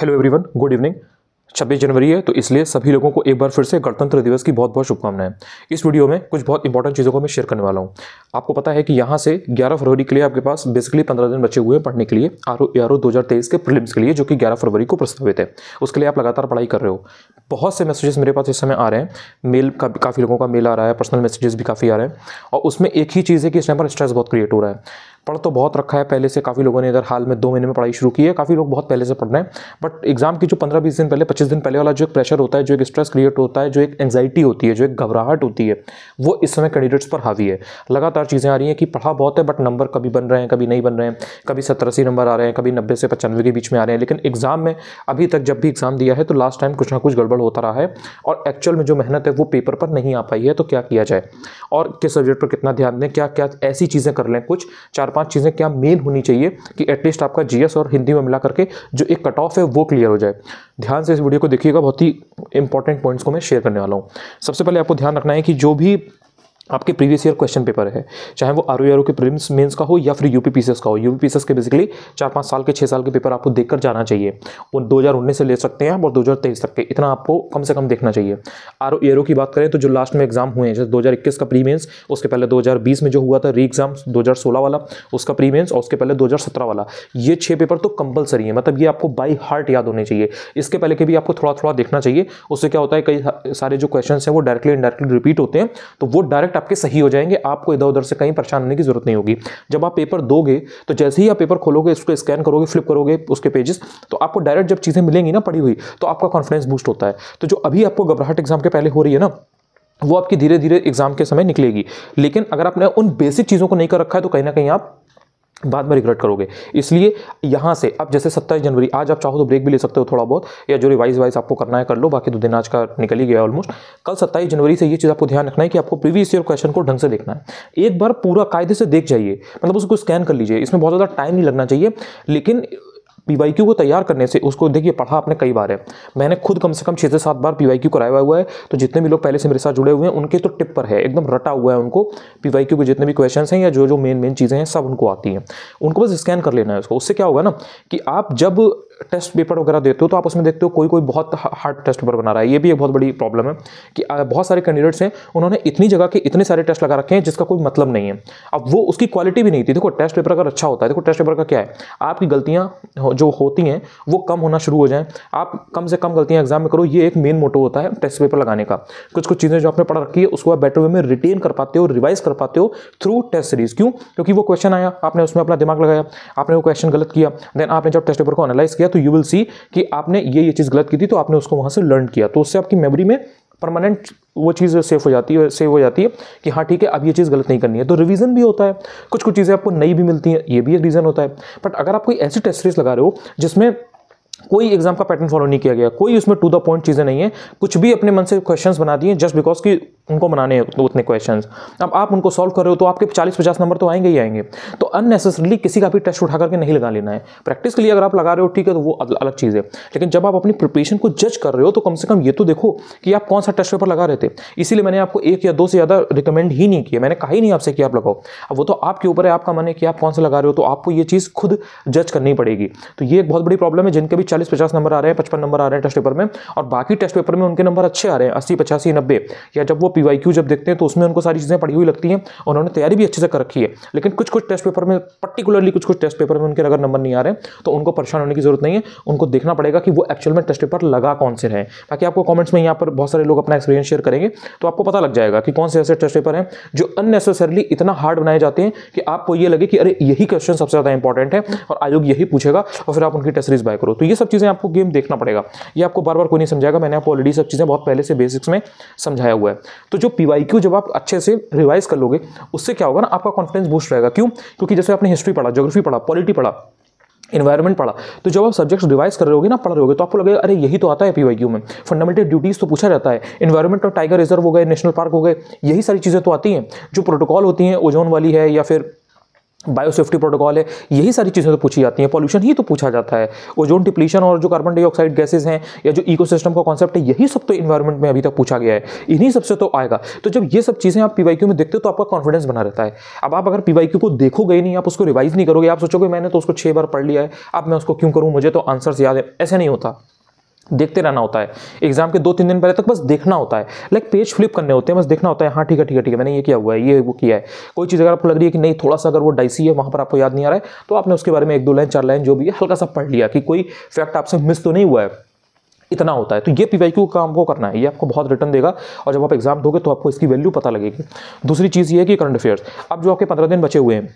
hello everyone good evening छब्बीस जनवरी है तो इसलिए सभी लोगों को एक बार फिर से गणतंत्र दिवस की बहुत बहुत शुभकामनाएं इस वीडियो में कुछ बहुत इंपॉर्टेंट चीज़ों को मैं शेयर करने वाला हूं आपको पता है कि यहाँ से 11 फरवरी के लिए आपके पास बेसिकली 15 दिन बचे हुए हैं पढ़ने के लिए आर ओ आर ओ के प्रिलिम्स के लिए जो कि ग्यारह फरवरी को प्रस्तावित है उसके लिए आप लगातार पढ़ाई कर रहे हो बहुत से मैसेजेस मेरे पास इस समय आ रहे हैं मेल का काफ़ी लोगों का मेल आ रहा है पर्सनल मैसेजेस भी काफ़ी आ रहे हैं और उसमें एक ही चीज़ है कि इस टाइम पर स्ट्रेस बहुत क्रिएट हो रहा है पढ़ तो बहुत रखा है पहले से काफ़ी लोगों ने इधर हाल में दो महीने में पढ़ाई शुरू की है काफ़ी लोग बहुत पहले से पढ़ रहे हैं बट एग्जाम की जो पंद्रह बीस दिन पहले पच्चीस दिन पहले वाला जो एक प्रेशर होता है जो एक स्ट्रेस क्रिएट होता है जो एक एंगजाइटी होती है जो एक घबराहट होती है वो इस समय कैंडिडेट्स पर हावी है लगातार चीज़ें आ रही हैं कि पढ़ा बहुत है बट नंबर कभी बन रहे हैं कभी नहीं बन रहे हैं कभी सत्तर अस्सी नंबर आ रहे हैं कभी नब्बे से पचानवे के बीच में आ रहे हैं लेकिन एग्जाम में अभी तक जब भी एग्जाम दिया है तो लास्ट टाइम कुछ ना कुछ गड़बड़ होता रहा है और एक्चुअल में जो मेहनत है वो पेपर पर नहीं आ पाई है तो क्या किया जाए और किस सब्जेक्ट पर कितना ध्यान दें क्या क्या ऐसी चीज़ें कर लें कुछ चार चार पांच चीज़ें क्या मेन होनी चाहिए कि एटलीस्ट आपका जीएस और हिंदी में मिला करके जो एक कट ऑफ है वो क्लियर हो जाए ध्यान से इस वीडियो को देखिएगा बहुत ही इंपॉर्टेंट पॉइंट्स को मैं शेयर करने वाला हूँ सबसे पहले आपको ध्यान रखना है कि जो भी आपके प्रीवियस ईयर क्वेश्चन पेपर है चाहे वो आर ओ के प्रीलिम्स मेंस का हो या फिर यू पी का हो यू पी के बेसिकली चार पाँच साल के छः साल के पेपर आपको देखकर जाना चाहिए वो दो से ले सकते हैं और दो हज़ार तेईस तक के इतना आपको कम से कम देखना चाहिए आर ओ की बात करें तो जो लास्ट में एग्जाम हुए हैं जैसे इक्कीस का प्री मेन्स उसके पहले बीस में जो हुआ था री एग्जाम सोलह वाला उसका प्री मेन्स और उसके पहले सत्रह वाला ये छः पेपर तो कंपलसरी है मतलब ये आपको बाई हार्ट याद होने चाहिए इसके पहले के भी आपको थोड़ा थोड़ा देखना चाहिए उससे क्या होता है कई सारे जो क्वेश्चन हैं वो डायरेक्टली इनडायरेक्टली रिपीट होते हैं तो वो डायरेक्ट आपके सही हो जाएंगे आपको इधर उधर से कहीं परेशान होने की जरूरत नहीं होगी जब आप पेपर दोगे तो जैसे ही आप पेपर खोलोगे उसको स्कैन करोगे फ्लिप करोगे उसके पेजेस तो आपको डायरेक्ट जब चीज़ें मिलेंगी ना पड़ी हुई तो आपका कॉन्फिडेंस बूस्ट होता है तो जो अभी आपको घबराहट एग्जाम के पहले हो रही है ना वो आपकी धीरे धीरे एग्जाम के समय निकलेगी लेकिन अगर आपने उन बेसिक चीज़ों को नहीं कर रखा है तो कहीं ना कहीं आप बाद में रिग्रेट करोगे इसलिए यहाँ से अब जैसे सत्ताईस जनवरी आज आप चाहो तो ब्रेक भी ले सकते हो थोड़ा बहुत या जो रिवाइज वाइज आपको करना है कर लो बाकी दो तो दिन आज का निकल ही गया ऑलमोस्ट कल सत्ताईस जनवरी से ये चीज़ आपको ध्यान रखना है कि आपको प्रीवियस ईयर क्वेश्चन को ढंग से देखना है एक बार पूरा कायदे से देख जाइए मतलब उसको स्कैन कर लीजिए इसमें बहुत ज़्यादा टाइम नहीं लगना चाहिए लेकिन पी को तैयार करने से उसको देखिए पढ़ा आपने कई बार है मैंने खुद कम से कम छः से सात बार पी कराया हुआ है तो जितने भी लोग पहले से मेरे साथ जुड़े हुए हैं उनके तो टिप पर है एकदम रटा हुआ है उनको पी के जितने भी क्वेश्चन हैं या जो जो मेन मेन चीज़ें हैं सब उनको आती हैं उनको बस स्कैन कर लेना है उसको उससे क्या होगा ना कि आप जब टेस्ट पेपर वगैरह देते हो तो आप उसमें देखते हो कोई कोई बहुत हार्ड टेस्ट पेपर बना रहा है ये भी एक बहुत बड़ी प्रॉब्लम है कि बहुत सारे कैंडिडेट्स हैं उन्होंने इतनी जगह के इतने सारे टेस्ट लगा रखे हैं जिसका कोई मतलब नहीं है अब वो उसकी क्वालिटी भी नहीं थी देखो टेस्ट पेपर अगर अच्छा होता है देखो टेस्ट पेपर का क्या है आपकी गलतियाँ जो होती हैं वो कम होना शुरू हो जाएँ आप कम से कम गलतियाँ एग्जाम में करो ये एक मेन मोटो होता है टेस्ट पेपर लगाने का कुछ कुछ चीज़ें जो आपने पढ़ रखी है उसको आप बेटर वे में रिटेन कर पाते हो रिवाइज कर पाते हो थ्रू टेस्ट सीरीज क्यों क्योंकि वो क्वेश्चन आया आपने उसमें अपना दिमाग लगाया आपने वो क्वेश्चन गलत किया देन आपने जब टेस्ट पेपर को एनालाइज किया किया तो यू विल सी कि आपने ये ये चीज़ गलत की थी तो आपने उसको वहाँ से लर्न किया तो उससे आपकी मेमोरी में परमानेंट वो चीज़ सेफ हो जाती है सेव हो जाती है कि हाँ ठीक है अब ये चीज़ गलत नहीं करनी है तो रिवीजन भी होता है कुछ कुछ चीज़ें आपको नई भी मिलती हैं ये भी एक रीज़न होता है बट अगर आप कोई ऐसी टेस्ट सीरीज लगा रहे हो जिसमें कोई एग्जाम का पैटर्न फॉलो नहीं किया गया कोई उसमें टू द पॉइंट चीज़ें नहीं है कुछ भी अपने मन से क्वेश्चंस बना दिए जस्ट बिकॉज कि उनको बनाने हैं तो उतने क्वेश्चंस अब आप उनको सॉल्व कर रहे हो तो आपके 40-50 नंबर तो आएंगे ही आएंगे तो अननेसेसरली किसी का भी टेस्ट उठा करके नहीं लगा लेना है प्रैक्टिस के लिए अगर आप लगा रहे हो ठीक है तो वो अलग चीज़ है लेकिन जब आप अपनी प्रिपरेशन को जज कर रहे हो तो कम से कम ये तो देखो कि आप कौन सा टेस्ट पेपर लगा रहे थे इसीलिए मैंने आपको एक या दो से ज़्यादा रिकमेंड ही नहीं किया मैंने कहा ही नहीं आपसे कि आप लगाओ अब वो तो आपके ऊपर है आपका मन है कि आप कौन सा लगा रहे हो तो आपको ये चीज़ खुद जज करनी पड़ेगी तो ये एक बहुत बड़ी प्रॉब्लम है जिनके भी चालीस पचास नंबर आ रहे हैं पचपन नंबर आ रहे हैं टेस्ट पेपर में और बाकी टेस्ट पेपर में उनके नंबर अच्छे आ रहे हैं अस्सी पचासी नब्बे या जब वो पी जब देखते हैं तो उसमें उनको सारी चीज़ें पढ़ी हुई लगती हैं उन्होंने तैयारी भी अच्छे से कर रखी है लेकिन कुछ कुछ टेस्ट पेपर में पर्टिकुलरली कुछ कुछ टेस्ट पेपर में उनके अगर नंबर नहीं आ रहे तो उनको परेशान होने की जरूरत नहीं है उनको देखना पड़ेगा कि वो एक्चुअल में टेस्ट पेपर लगा कौन से रहे बाकी आपको कमेंट्स में यहाँ पर बहुत सारे लोग अपना एक्सपीरियंस शेयर करेंगे तो आपको पता लग जाएगा कि कौन से ऐसे टेस्ट पेपर हैं जो अननेसेसरली इतना हार्ड बनाए जाते हैं कि आपको ये लगे कि अरे यही क्वेश्चन सबसे ज़्यादा इंपॉर्टेंट है और आयोग यही पूछेगा और फिर आप उनकी टेस्ट सीरीज बाय करो तो ये सब चीज़ें आपको गेम देखना पड़ेगा ये आपको बार बार कोई नहीं समझाएगा मैंने आपको ऑलरेडी सब चीज़ें बहुत पहले से बेसिक्स में समझाया हुआ है तो जो पी जब आप अच्छे से रिवाइज कर लोगे उससे क्या होगा ना आपका कॉन्फिडेंस बूस्ट रहेगा क्यों क्योंकि जैसे आपने हिस्ट्री पढ़ा जोग्राफी पढ़ा पॉलिटी पढ़ा इन्वायरमेंट पढ़ा तो जब आप सब्जेक्ट्स रिवाइज कर रहे होगे ना पढ़ रहे होगे तो आपको लगेगा अरे यही तो आता है पी में फंडामेंटल ड्यूटीज़ तो पूछा जाता है इन्वायरमेंट और टाइगर रिजर्व हो गए नेशनल पार्क हो गए यही सारी चीज़ें तो आती हैं जो प्रोटोकॉल होती हैं ओजोन वाली है या फिर बायोसेफ्टी प्रोटोकॉल है यही सारी चीज़ें तो पूछी जाती हैं पॉल्यूशन ही तो पूछा जाता है ओजोन डिप्लीशन और जो कार्बन डाइऑक्साइड गैसेस हैं या जो इकोसिस्टम का कॉन्सेप्ट है यही सब तो इन्वायरमेंट में अभी तक पूछा गया है इन्हीं सबसे तो आएगा तो जब ये सब चीज़ें आप पी में देखते हो तो आपका कॉन्फिडेंस बना रहता है अब आप अगर पी को देखोगे नहीं आप उसको रिवाइज नहीं करोगे आप सोचोगे मैंने तो उसको छः बार पढ़ लिया है अब मैं उसको क्यों करूँ मुझे तो आंसर्स याद है ऐसे नहीं होता देखते रहना होता है एग्जाम के दो तीन दिन पहले तक बस देखना होता है लाइक पेज फ्लिप करने होते हैं बस देखना होता है हाँ ठीक है ठीक है ठीक है मैंने ये किया हुआ है ये वो किया है कोई चीज़ अगर आपको लग रही है कि नहीं थोड़ा सा अगर वो डाइसी है वहाँ पर आपको याद नहीं आ रहा है तो आपने उसके बारे में एक दो लाइन चार लाइन जो भी है हल्का सा पढ़ लिया कि कोई फैक्ट आपसे मिस तो नहीं हुआ है इतना होता है तो ये पी वाई क्यू काम को करना है ये आपको बहुत रिटर्न देगा और जब आप एग्जाम दोगे तो आपको इसकी वैल्यू पता लगेगी दूसरी चीज़ ये है कि करंट अफेयर्स अब जो आपके पंद्रह दिन बचे हुए हैं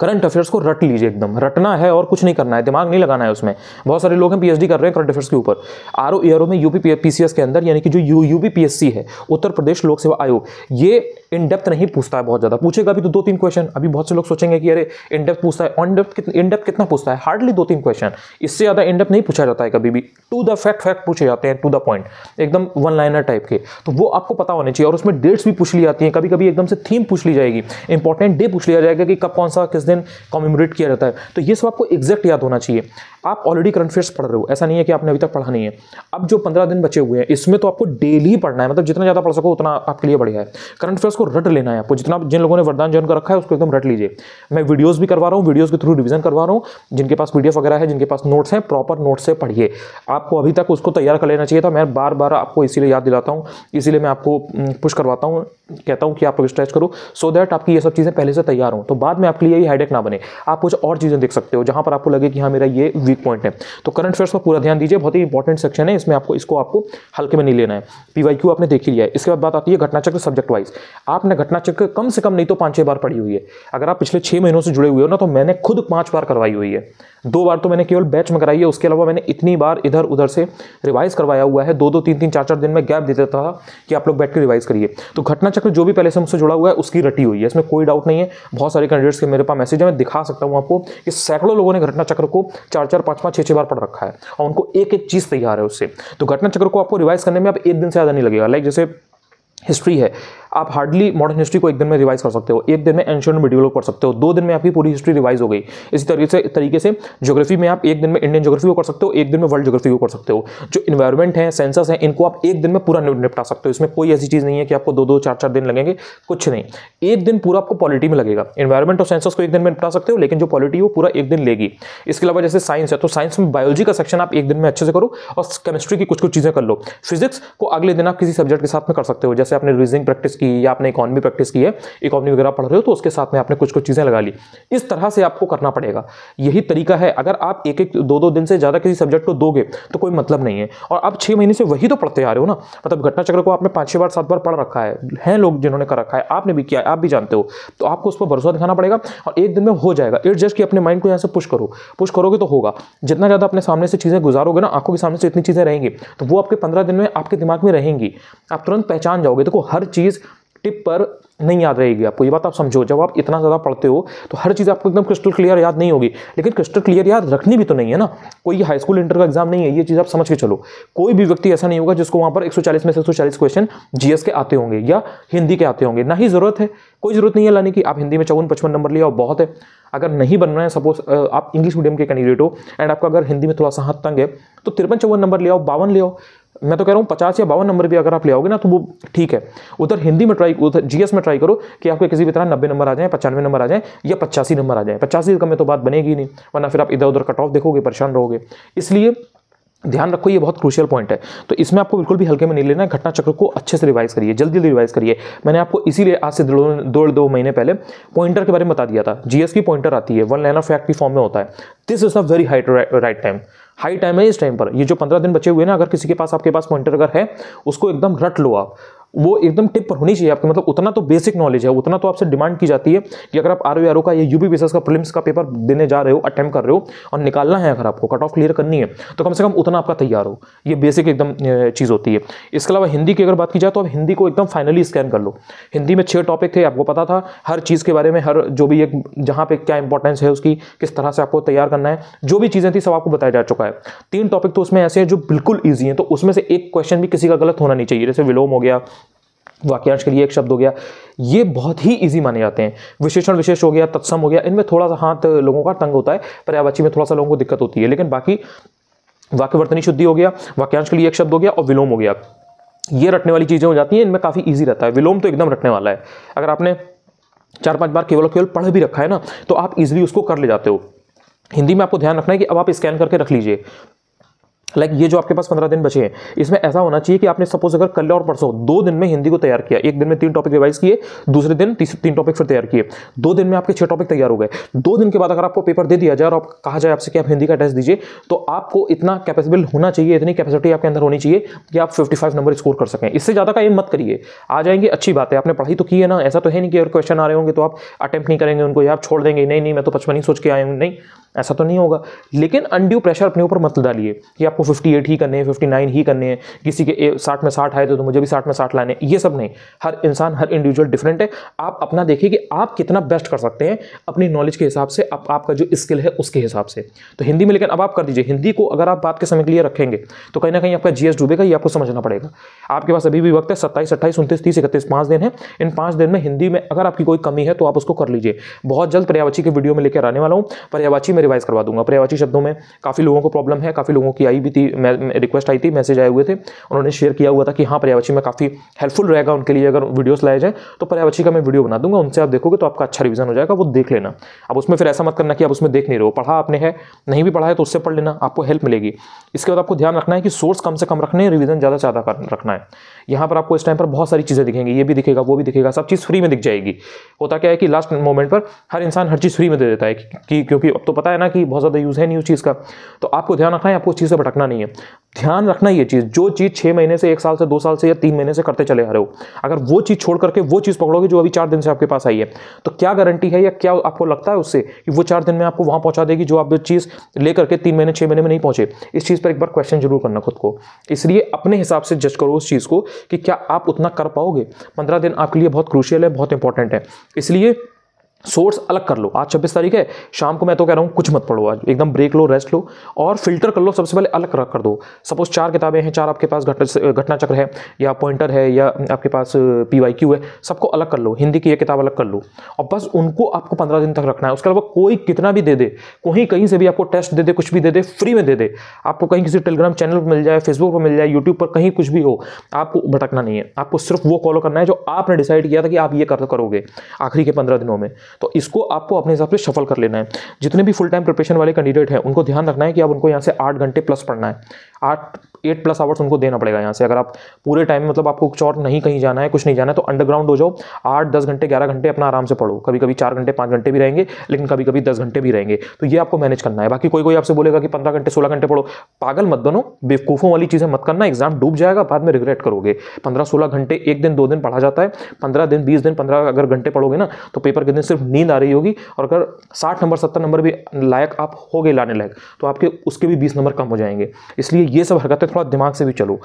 करंट अफेयर्स को रट लीजिए एकदम रटना है और कुछ नहीं करना है दिमाग नहीं लगाना है उसमें बहुत सारे लोग हैं पीएचडी कर रहे हैं करंट अफेयर्स के ऊपर आर ओ ईयरों में यूपी पीसीएस के अंदर यानी कि जो यू यू है उत्तर प्रदेश लोक सेवा आयोग ये इन डेप्थ नहीं पूछता है बहुत ज़्यादा पूछेगा भी तो दो तीन क्वेश्चन अभी बहुत से लोग सोचेंगे कि अरे इन डेप्थ पूछता है ऑन डेप्थ कितना इन डेप्थ कितना पूछता है हार्डली दो तीन क्वेश्चन इससे ज़्यादा इन डेप्थ नहीं पूछा जाता है कभी भी टू द फैक्ट फैक्ट पूछे जाते हैं टू द पॉइंट एकदम वन लाइनर टाइप के तो वो आपको पता होने चाहिए और उसमें डेट्स भी पूछ ली जाती हैं कभी कभी एकदम से थीम पूछ ली जाएगी इंपॉर्टेंट डे पूछ लिया जाएगा कि कब कौन सा किस दिन कॉमेमोरेट किया जाता है तो ये सब आपको एग्जैक्ट याद होना चाहिए आप ऑलरेडी करंट अफेयर्स पढ़ रहे हो ऐसा नहीं है कि आपने अभी तक पढ़ा नहीं है अब जो पंद्रह दिन बचे हुए हैं इसमें तो आपको डेली पढ़ना है मतलब जितना ज़्यादा पढ़ सको उतना आपके लिए बढ़िया है करंट अफेयर्स को रट लेना है आपको जितना जिन लोगों ने वरदान जॉइन कर रखा है उसको एकदम रट लीजिए मैं वीडियोज़ भी करवा रहा हूँ वीडियोज़ के थ्रू रिविजन करवा रहा हूँ जिनके पास पी वगैरह है जिनके पास नोट्स हैं प्रॉपर नोट्स से पढ़िए आपको अभी तक उसको तैयार कर लेना चाहिए था मैं बार बार आपको इसीलिए याद दिलाता हूँ इसीलिए मैं आपको पुश करवाता हूँ कहता हूँ कि आप स्ट्रेच करो सो दैट आपकी ये सब चीज़ें पहले से तैयार हों तो बाद में आपके लिए ये हेडेक ना बने आप कुछ और चीज़ें देख सकते हो जहाँ पर आपको लगे कि हाँ मेरा ये वीक पॉइंट है तो करंट अफेयर्स पर पूरा ध्यान दीजिए बहुत ही इंपॉर्टेंट सेक्शन है इसमें आपको इसको आपको हल्के में नहीं लेना है पीवाईक्यू आपने देख लिया है इसके बाद बात आती है घटनाचक्र सब्जेक्ट वाइज आपने घटनाचक्र कम से कम नहीं तो पांच छह बार पढ़ी हुई है अगर आप पिछले छह महीनों से जुड़े हुए हो ना तो मैंने खुद पांच बार करवाई हुई है दो बार तो मैंने केवल बैच में कराई है उसके अलावा मैंने इतनी बार इधर उधर से रिवाइज करवाया हुआ है दो दो तीन तीन चार चार दिन में गैप देता था कि आप लोग बैठ के रिवाइज करिए तो घटना चक्र जो भी पहले से मुझसे जुड़ा हुआ है उसकी रटी हुई है इसमें कोई डाउट नहीं है बहुत सारे कैंडिडेट्स के मेरे पास मैसेज है मैं दिखा सकता हूँ आपको कि सैकड़ों लोगों ने घटना चक्र को चार चार पाँच पाँच छः छः बार पढ़ रखा है और उनको एक एक चीज़ तैयार है उससे तो घटना चक्र को आपको रिवाइज करने में आप एक दिन से ज़्यादा नहीं लगेगा लाइक जैसे हिस्ट्री है आप हार्डली मॉडर्न हिस्ट्री को एक दिन में रिवाइज कर सकते हो एक दिन में एंशियंट मिडिवल कर सकते हो दो दिन में आपकी पूरी हिस्ट्री रिवाइज हो गई इसी तरीके से तरीके से जोग्राफी में आप एक दिन में इंडियन ज्योग्राफी को कर सकते हो एक दिन में वर्ल्ड जोग्राफी को कर सकते हो जो इन्वायरमेंट है सेंसस है इनको आप एक दिन में पूरा निपटा सकते हो इसमें कोई ऐसी चीज़ नहीं है कि आपको दो दो चार चार दिन लगेंगे कुछ नहीं एक दिन पूरा आपको पॉलिटी में लगेगा इन्वायरमेंट और सेंसस को एक दिन में निपटा सकते हो लेकिन जो पॉलिटी वो पूरा एक दिन लेगी इसके अलावा जैसे साइंस है तो साइंस में बायोलॉजी का सेक्शन आप एक दिन में अच्छे से करो और केमिस्ट्री की कुछ कुछ चीज़ें कर लो फिजिक्स को अगले दिन आप किसी सब्जेक्ट के साथ में कर सकते हो जैसे जैसे आपने रीजनिंग प्रैक्टिस की या आपने इकोनॉमी प्रैक्टिस की है इकोनॉमी वगैरह पढ़ रहे हो तो उसके साथ में आपने कुछ कुछ चीज़ें लगा ली इस तरह से आपको करना पड़ेगा यही तरीका है अगर आप एक एक दो दो दिन से ज़्यादा किसी सब्जेक्ट को दोगे तो कोई मतलब नहीं है और आप छः महीने से वही तो पढ़ते आ रहे हो ना मतलब घटना चक्र को आपने पाँच छः बार सात बार पढ़ रखा है हैं लोग जिन्होंने कर रखा है आपने भी किया है आप भी जानते हो तो आपको उस पर भरोसा दिखाना पड़ेगा और एक दिन में हो जाएगा इट जस्ट कि अपने माइंड को यहाँ से पुश करो पुश करोगे तो होगा जितना ज़्यादा अपने सामने से चीज़ें गुजारोगे ना आंखों के सामने से इतनी चीज़ें रहेंगी तो वो आपके पंद्रह दिन में आपके दिमाग में रहेंगी आप तुरंत पहचान जाओगे जाओगे देखो हर चीज़ टिप पर नहीं याद रहेगी आपको ये बात आप समझो जब आप इतना ज़्यादा पढ़ते हो तो हर चीज़ आपको एकदम क्रिस्टल क्लियर याद नहीं होगी लेकिन क्रिस्टल क्लियर याद रखनी भी तो नहीं है ना कोई हाई स्कूल इंटर का एग्जाम नहीं है ये चीज़ आप समझ के चलो कोई भी व्यक्ति ऐसा नहीं होगा जिसको वहाँ पर 140 में से 140 क्वेश्चन जीएस के आते होंगे या हिंदी के आते होंगे ना ही ज़रूरत है कोई ज़रूरत नहीं है लाने की आप हिंदी में चौवन पचपन नंबर लिया और बहुत है अगर नहीं रहे है सपोज आप इंग्लिश मीडियम के कैंडिडेट हो एंड आपका अगर हिंदी में थोड़ा सा हद तंग है तो तिरपन चौवन नंबर ले आओ बावन ले आओ मैं तो कह रहा हूँ पचास या बावन नंबर भी अगर आप ले आओगे ना तो वो ठीक है उधर हिंदी में ट्राई उधर जीएस में ट्राई करो कि आपके किसी भी तरह नब्बे नंबर आ जाए पचानवे नंबर आ जाए या पचासी नंबर आ जाए पचासी का में तो बात बनेगी नहीं वरना फिर आप इधर उधर कट ऑफ देखोगे परेशान रहोगे इसलिए ध्यान रखो ये बहुत क्रूशियल पॉइंट है तो इसमें आपको बिल्कुल भी हल्के में नहीं लेना है घटना चक्र को अच्छे से रिवाइज करिए जल्दी जल्दी रिवाइज करिए मैंने आपको इसीलिए आज से दो दो महीने पहले पॉइंटर के बारे में बता दिया था जीएस की पॉइंटर आती है वन लाइन ऑफ फैक्ट की फॉर्म में होता है this is a very high right time high time है इस टाइम पर ये जो पंद्रह दिन बचे हुए ना अगर किसी के पास आपके पास पॉइंटर अगर है उसको एकदम रट लो आप वो एकदम टिप पर होनी चाहिए आपके मतलब उतना तो बेसिक नॉलेज है उतना तो आपसे डिमांड की जाती है कि अगर आप आर ओ का या यूपी बेसिस का प्रिलिम्स का पेपर देने जा रहे हो अटैम्प कर रहे हो और निकालना है अगर आपको कट ऑफ क्लियर करनी है तो कम से कम उतना आपका तैयार हो ये बेसिक एकदम चीज़ होती है इसके अलावा हिंदी की अगर बात की जाए तो आप हिंदी को एकदम फाइनली स्कैन कर लो हिंदी में छः टॉपिक थे आपको पता था हर चीज़ के बारे में हर जो भी एक जहाँ पर क्या इंपॉर्टेंस है उसकी किस तरह से आपको तैयार करना है जो भी चीज़ें थी सब आपको बताया जा चुका है तीन टॉपिक तो उसमें ऐसे हैं जो बिल्कुल ईजी हैं तो उसमें से एक क्वेश्चन भी किसी का गलत होना नहीं चाहिए जैसे विलोम हो गया वाक्यांश के लिए एक शब्द हो गया ये बहुत ही ईजी माने जाते हैं विशेषण विशेष हो गया तत्सम हो गया इनमें थोड़ा सा हाथ लोगों का तंग होता है पर्यावाची में थोड़ा सा लोगों को दिक्कत होती है लेकिन बाकी वाक्यवर्तनी शुद्धि हो गया वाक्यांश के लिए एक शब्द हो गया और विलोम हो गया ये रटने वाली चीज़ें हो जाती हैं इनमें काफ़ी ईजी रहता है विलोम तो एकदम रटने वाला है अगर आपने चार पांच बार केवल केवल पढ़ भी रखा है ना तो आप इजिली उसको कर ले जाते हो हिंदी में आपको ध्यान रखना है कि अब आप स्कैन करके रख लीजिए लाइक like ये जो आपके पास पंद्रह दिन बचे हैं इसमें ऐसा होना चाहिए कि आपने सपोज अगर कल और परसों दो दिन में हिंदी को तैयार किया एक दिन में तीन टॉपिक रिवाइज किए दूसरे दिन तीन टॉपिक फिर तैयार किए दो दिन में आपके छह टॉपिक तैयार हो गए दो दिन के बाद अगर आपको पेपर दे दिया जाए और आप कहा जाए आपसे कि आप हिंदी का टेस्ट दीजिए तो आपको इतना कैपेबल होना चाहिए इतनी कैपेसिटी आपके अंदर होनी चाहिए कि आप फिफ्टी नंबर स्कोर कर सकें इससे ज़्यादा का एम मत करिए आ जाएंगे अच्छी बात है आपने पढ़ाई तो की है ना ऐसा तो है नहीं कि अगर क्वेश्चन आ रहे होंगे तो आप अटैम्प्ट नहीं करेंगे उनको या आप छोड़ देंगे नहीं नहीं मैं तो पचपन ही सोच के आए हूँ नहीं ऐसा तो नहीं होगा लेकिन अनड्यू प्रेशर अपने ऊपर मत डालिए कि आपको को 58 ही करने हैं 59 ही करने हैं किसी के साठ में साठ आए तो, तो, मुझे भी साठ में साठ लाने ये सब नहीं हर इंसान हर इंडिविजुअल डिफरेंट है आप अपना देखिए कि आप कितना बेस्ट कर सकते हैं अपनी नॉलेज के हिसाब से आप, आपका जो स्किल है उसके हिसाब से तो हिंदी में लेकिन अब आप कर दीजिए हिंदी को अगर आप बात के समय के लिए रखेंगे तो कहीं ना कहीं आपका जीएस डूबेगा ये आपको समझना पड़ेगा आपके पास अभी भी वक्त है सत्ताईस अट्ठाईस उनतीस तीस इकतीस पांच दिन है इन पांच दिन में हिंदी में अगर आपकी कोई कमी है तो आप उसको कर लीजिए बहुत जल्द पर्यावाची के वीडियो में लेकर आने वाला हूँ पर्यावाची में रिवाइज करवा दूंगा पर्यावाची शब्दों में काफ़ी लोगों को प्रॉब्लम है काफ़ी लोगों की आई भी थी रिक्वेस्ट आई थी मैसेज आए हुए थे उन्होंने शेयर किया हुआ था कि हाँ पर्यावची में काफ़ी हेल्पफुल रहेगा उनके लिए अगर वीडियोस लाए जाए तो पर्यावची का मैं वीडियो बना दूंगा उनसे आप देखोगे तो आपका अच्छा रिविजन हो जाएगा वो देख लेना अब उसमें फिर ऐसा मत करना कि आप उसमें देख नहीं रहे हो पढ़ा आपने है नहीं भी पढ़ा है तो उससे पढ़ लेना आपको हेल्प मिलेगी इसके बाद आपको ध्यान रखना है कि सोर्स कम से कम रखने रिविजन ज़्यादा से ज़्यादा रखना है यहाँ पर आपको इस टाइम पर बहुत सारी चीज़ें दिखेंगी ये भी दिखेगा वो भी दिखेगा सब चीज़ फ्री में दिख जाएगी होता क्या है कि लास्ट मोमेंट पर हर इंसान हर चीज़ फ्री में दे देता है कि क्योंकि अब तो पता है ना कि बहुत ज़्यादा यूज़ है नहीं उस चीज़ का तो आपको ध्यान रखना है आपको उस चीज़ से हटना नहीं है ध्यान रखना ये चीज़ जो चीज़ छः महीने से एक साल से दो साल से या तीन महीने से करते चले आ रहे हो अगर वो चीज़ छोड़ करके वो चीज़ पकड़ोगे जो अभी चार दिन से आपके पास आई है तो क्या गारंटी है या क्या आपको लगता है उससे कि वो चार दिन में आपको वहाँ पहुँचा देगी जो आप जो चीज़ ले करके तीन महीने छः महीने में नहीं पहुँचे इस चीज़ पर एक बार क्वेश्चन जरूर करना खुद को इसलिए अपने हिसाब से जज करो उस चीज़ को कि क्या आप उतना कर पाओगे पंद्रह दिन आपके लिए बहुत क्रूशियल है बहुत इंपॉर्टेंट है इसलिए सोर्स अलग कर लो आज छब्बीस तारीख है शाम को मैं तो कह रहा हूँ कुछ मत पढ़ो आज एकदम ब्रेक लो रेस्ट लो और फिल्टर कर लो सबसे पहले अलग कर दो सपोज चार किताबें हैं चार आपके पास घटना घटना चक्र है या पॉइंटर है या आपके पास पी वाई क्यू है सबको अलग कर लो हिंदी की ये किताब अलग कर लो और बस उनको आपको पंद्रह दिन तक रखना है उसके अलावा कोई कितना भी दे दे कहीं कहीं से भी आपको टेस्ट दे दे कुछ भी दे दे फ्री में दे दे आपको कहीं किसी टेलीग्राम चैनल पर मिल जाए फेसबुक पर मिल जाए यूट्यूब पर कहीं कुछ भी हो आपको भटकना नहीं है आपको सिर्फ वो फॉलो करना है जो आपने डिसाइड किया था कि आप ये करोगे आखिरी के पंद्रह दिनों में तो इसको आपको अपने हिसाब से सफल कर लेना है जितने भी फुल टाइम प्रिपरेशन वाले कैंडिडेट हैं उनको ध्यान रखना है कि आप उनको यहाँ से आठ घंटे प्लस पढ़ना है आठ एट प्लस आवर्स उनको देना पड़ेगा यहाँ से अगर आप पूरे टाइम मतलब आपको कुछ और नहीं कहीं जाना है कुछ नहीं जाना है तो अंडरग्राउंड हो जाओ आठ दस घंटे ग्यारह घंटे अपना आराम से पढ़ो कभी कभी चार घंटे पाँच घंटे भी रहेंगे लेकिन कभी कभी दस घंटे भी रहेंगे तो ये आपको मैनेज करना है बाकी कोई कोई आपसे बोलेगा कि पंद्रह घंटे सोलह घंटे पढ़ो पागल मत बनो बेवकूफ़ों वाली चीज़ें मत करना एग्जाम डूब जाएगा बाद में रिग्रेट करोगे पंद्रह सोलह घंटे एक दिन दो दिन पढ़ा जाता है पंद्रह दिन बीस दिन पंद्रह अगर घंटे पढ़ोगे ना तो पेपर के दिन सिर्फ नींद आ रही होगी और अगर साठ नंबर सत्तर नंबर भी लायक आप हो गए लाने लायक तो आपके उसके भी बीस नंबर कम हो जाएंगे इसलिए ये सब हरकतें थोड़ा दिमाग से भी चलो